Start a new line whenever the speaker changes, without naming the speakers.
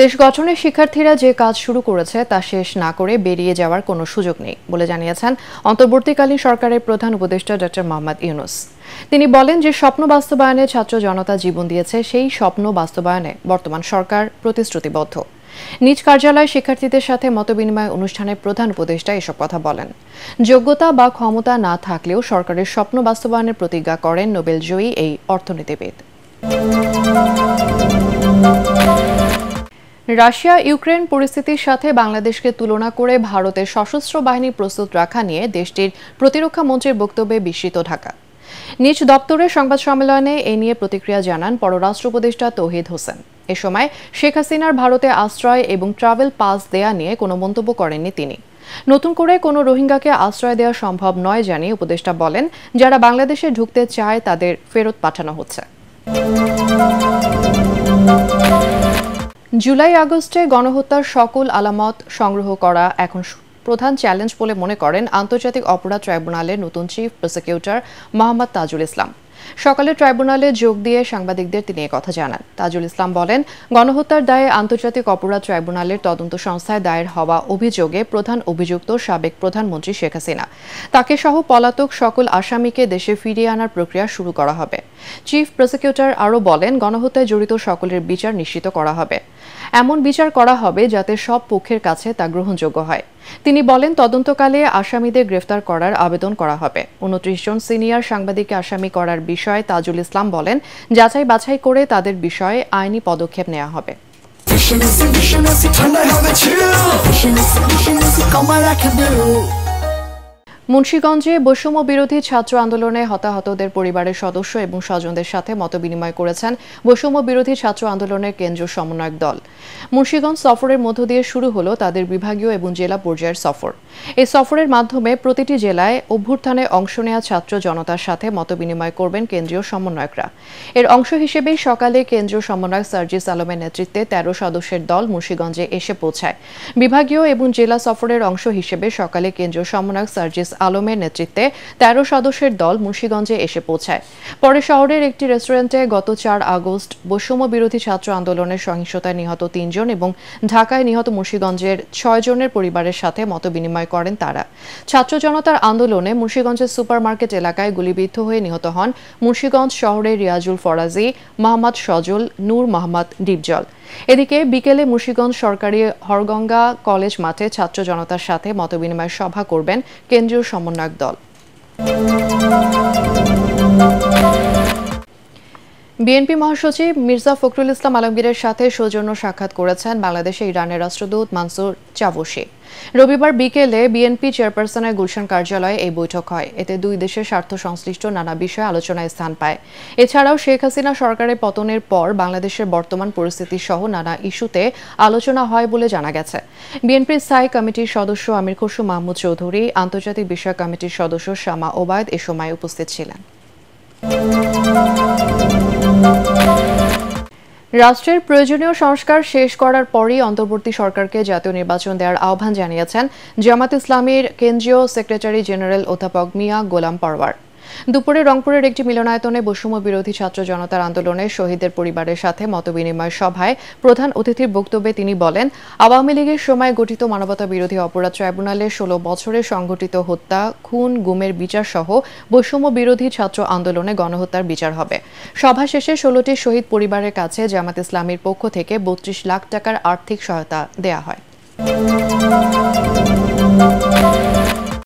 দেশ গঠনের শিক্ষার্থীরা যে কাজ শুরু করেছে তা শেষ না করে বেরিয়ে যাওয়ার কোনো সুযোগ নেই বলে জানিয়েছেন অন্তর্বর্তীকালীন সরকারের প্রধান উপদেষ্টা ডক্টর মোহাম্মদ ইউনুস তিনি বলেন যে স্বপ্ন বাস্তবায়নে ছাত্র জনতা জীবন দিয়েছে সেই স্বপ্ন বাস্তবায়নে বর্তমান সরকার প্রতিশ্রুতিবদ্ধ নিজ কার্যালয়ে শিক্ষার্থীদের সাথে মতবিনিময় অনুষ্ঠানে প্রধান উপদেষ্টা এসব কথা বলেন যোগ্যতা বা ক্ষমতা না থাকলেও সরকারের স্বপ্ন বাস্তবায়নের প্রতিজ্ঞা করেন নোবেলজয়ী এই অর্থনীতিবিদ রাশিয়া ইউক্রেন পরিস্থিতির সাথে বাংলাদেশকে তুলনা করে ভারতের সশস্ত্র বাহিনী প্রস্তুত রাখা নিয়ে দেশটির প্রতিরক্ষা মন্ত্রীর বক্তব্যে বিস্মিত ঢাকা নিজ দপ্তরের সংবাদ সম্মেলনে এ নিয়ে প্রতিক্রিয়া জানান পররাষ্ট্র উপদেষ্টা তৌহিদ হোসেন এ সময় শেখ হাসিনার ভারতে আশ্রয় এবং ট্রাভেল পাস দেয়া নিয়ে কোনো মন্তব্য করেননি তিনি নতুন করে কোনো রোহিঙ্গাকে আশ্রয় দেওয়া সম্ভব নয় জানিয়ে উপদেষ্টা বলেন যারা বাংলাদেশে ঢুকতে চায় তাদের ফেরত পাঠানো হচ্ছে জুলাই আগস্টে গণহত্যার সকল আলামত সংগ্রহ করা এখন প্রধান চ্যালেঞ্জ বলে মনে করেন আন্তর্জাতিক অপরাধ ট্রাইব্যুনালের নতুন চিফ প্রসিকিউটর মোহাম্মদ তাজুল ইসলাম সকালে ট্রাইব্যুনালে যোগ দিয়ে সাংবাদিকদের তিনি কথা জানান তাজুল ইসলাম বলেন গণহত্যার দায়ে আন্তর্জাতিক অপরাধ ট্রাইব্যুনালের তদন্ত সংস্থায় দায়ের হওয়া অভিযোগে প্রধান অভিযুক্ত সাবেক প্রধানমন্ত্রী শেখ হাসিনা তাকে সহ পলাতক সকল আসামিকে দেশে ফিরিয়ে আনার প্রক্রিয়া শুরু করা হবে চিফ প্রসিকিউটর আরও বলেন গণহত্যায় জড়িত সকলের বিচার নিশ্চিত করা হবে এমন বিচার করা হবে যাতে সব পক্ষের কাছে তা গ্রহণযোগ্য হয় তিনি বলেন তদন্তকালে আসামিদের গ্রেফতার করার আবেদন করা হবে উনত্রিশ জন সিনিয়র সাংবাদিককে আসামি করার বিষয়ে তাজুল ইসলাম বলেন যাচাই বাছাই করে তাদের বিষয়ে আইনি পদক্ষেপ নেওয়া হবে ঠান্ডা হবে মুন্সীগঞ্জে বৈষম্য বিরোধী ছাত্র আন্দোলনে হতাহতদের পরিবারের সদস্য এবং স্বজনদের সাথে মত বিনিময় করেছেন বৈষম্য বিরোধী ছাত্র আন্দোলনের কেন্দ্রীয় সমন্বয়ক দল মুন্সীগঞ্জ সফরের মধ্য দিয়ে শুরু হল তাদের বিভাগীয় এবং জেলা পর্যায়ের সফর এই সফরের মাধ্যমে প্রতিটি জেলায় অভ্যুত্থানে অংশ নেওয়া ছাত্র জনতার সাথে মত বিনিময় করবেন কেন্দ্রীয় সমন্বয়করা এর অংশ হিসেবেই সকালে কেন্দ্রীয় সমন্বয়ক সার্জিস আলমের নেতৃত্বে তেরো সদস্যের দল মুন্সীগঞ্জে এসে পৌঁছায় বিভাগীয় এবং জেলা সফরের অংশ হিসেবে সকালে কেন্দ্রীয় সমন্বয়ক সার্জিস আলমের নেতৃত্বে ১৩ সদস্যের দল মুন্সীগঞ্জে এসে পৌঁছায় পরে শহরের একটি রেস্টুরেন্টে গত চার আগস্ট বৈষম্য বিরোধী ছাত্র আন্দোলনের সহিংসতায় নিহত তিনজন এবং ঢাকায় নিহত মুন্সীগঞ্জের ছয় জনের পরিবারের সাথে মত বিনিময় করেন তারা ছাত্র জনতার আন্দোলনে মুন্সীগঞ্জের সুপারমার্কেট এলাকায় গুলিবিদ্ধ হয়ে নিহত হন মুন্সীগঞ্জ শহরের রিয়াজুল ফরাজি মোহাম্মদ সজল নূর মোহাম্মদ ডিপজল এদিকে বিকেলে মুশিগঞ্জ সরকারি হরগঙ্গা কলেজ মাঠে ছাত্র জনতার সাথে মতবিনিময় সভা করবেন কেন্দ্রীয় সমন্বয়ক দল বিএনপি মহাসচিব মির্জা ফখরুল ইসলাম আলমগীরের সাথে সৌজন্য সাক্ষাৎ করেছেন বাংলাদেশে ইরানের রাষ্ট্রদূত মানসুর চাবুশি রবিবার বিকেলে বিএনপি চেয়ারপারসনের গুলশান কার্যালয়ে এই বৈঠক হয় এতে দুই দেশের স্বার্থ সংশ্লিষ্ট নানা বিষয়ে আলোচনায় স্থান পায় এছাড়াও শেখ হাসিনা সরকারের পতনের পর বাংলাদেশের বর্তমান পরিস্থিতি সহ নানা ইস্যুতে আলোচনা হয় বলে জানা গেছে বিএনপির স্থায়ী কমিটির সদস্য আমির খসু মাহমুদ চৌধুরী আন্তর্জাতিক বিষয় কমিটির সদস্য শামা ওবায়দ এ সময় উপস্থিত ছিলেন রাষ্ট্রের প্রয়োজনীয় সংস্কার শেষ করার পরই অন্তর্বর্তী সরকারকে জাতীয় নির্বাচন দেওয়ার আহ্বান জানিয়েছেন জামাত ইসলামীর কেন্দ্রীয় সেক্রেটারি জেনারেল অধ্যাপক মিয়া গোলাম পারওয়ার দুপুরে রংপুরের একটি মিলনায়তনে বৈষম্য বিরোধী ছাত্র জনতার আন্দোলনে শহীদদের পরিবারের সাথে মতবিনিময় সভায় প্রধান অতিথির বক্তব্যে তিনি বলেন আওয়ামী লীগের সময় গঠিত মানবতা বিরোধী অপরাধ ট্রাইব্যুনালে ষোলো বছরে সংঘটিত হত্যা খুন গুমের বিচার সহ বৈষম্য বিরোধী ছাত্র আন্দোলনে গণহত্যার বিচার হবে সভা শেষে ষোলোটি শহীদ পরিবারের কাছে জামাত ইসলামীর পক্ষ থেকে বত্রিশ লাখ টাকার আর্থিক সহায়তা দেয়া হয় Thank you.